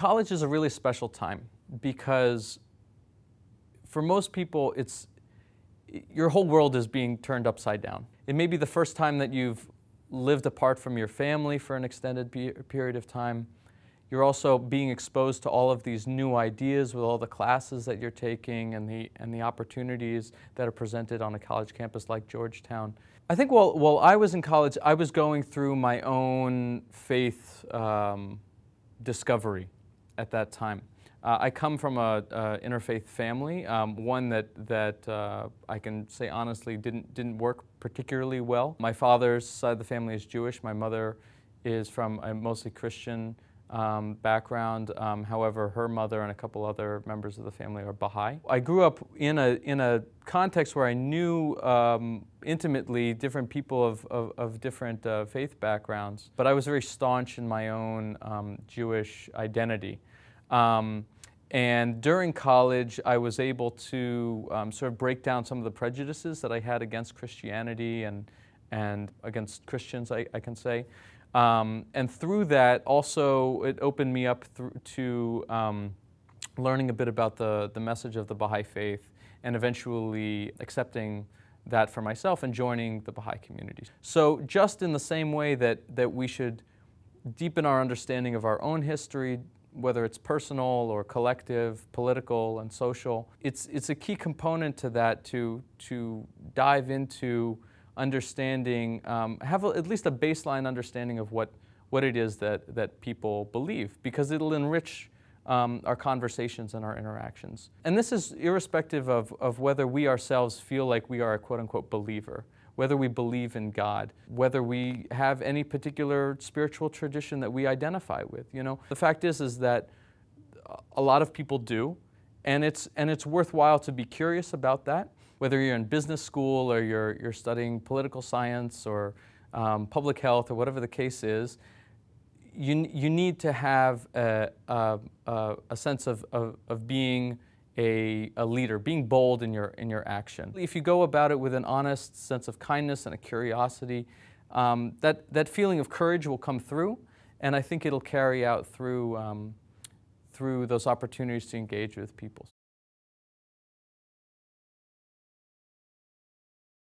college is a really special time because for most people, it's your whole world is being turned upside down. It may be the first time that you've lived apart from your family for an extended period of time. You're also being exposed to all of these new ideas with all the classes that you're taking and the, and the opportunities that are presented on a college campus like Georgetown. I think while, while I was in college, I was going through my own faith um, discovery at that time. Uh, I come from an interfaith family, um, one that, that uh, I can say honestly didn't, didn't work particularly well. My father's side of the family is Jewish. My mother is from a mostly Christian um, background. Um, however, her mother and a couple other members of the family are Baha'i. I grew up in a, in a context where I knew um, intimately different people of, of, of different uh, faith backgrounds, but I was very staunch in my own um, Jewish identity. Um, and during college, I was able to um, sort of break down some of the prejudices that I had against Christianity and, and against Christians, I, I can say. Um, and through that, also, it opened me up to um, learning a bit about the, the message of the Baha'i Faith and eventually accepting that for myself and joining the Baha'i community. So just in the same way that, that we should deepen our understanding of our own history, whether it's personal or collective, political and social, it's, it's a key component to that to, to dive into understanding, um, have a, at least a baseline understanding of what, what it is that, that people believe, because it'll enrich um, our conversations and our interactions. And this is irrespective of, of whether we ourselves feel like we are a quote unquote believer, whether we believe in God, whether we have any particular spiritual tradition that we identify with. You know, the fact is is that a lot of people do, and it's and it's worthwhile to be curious about that whether you're in business school or you're, you're studying political science or um, public health or whatever the case is, you, you need to have a, a, a sense of, of, of being a, a, leader, being bold in your, in your action. If you go about it with an honest sense of kindness and a curiosity, um, that, that feeling of courage will come through, and I think it'll carry out through, um, through those opportunities to engage with people.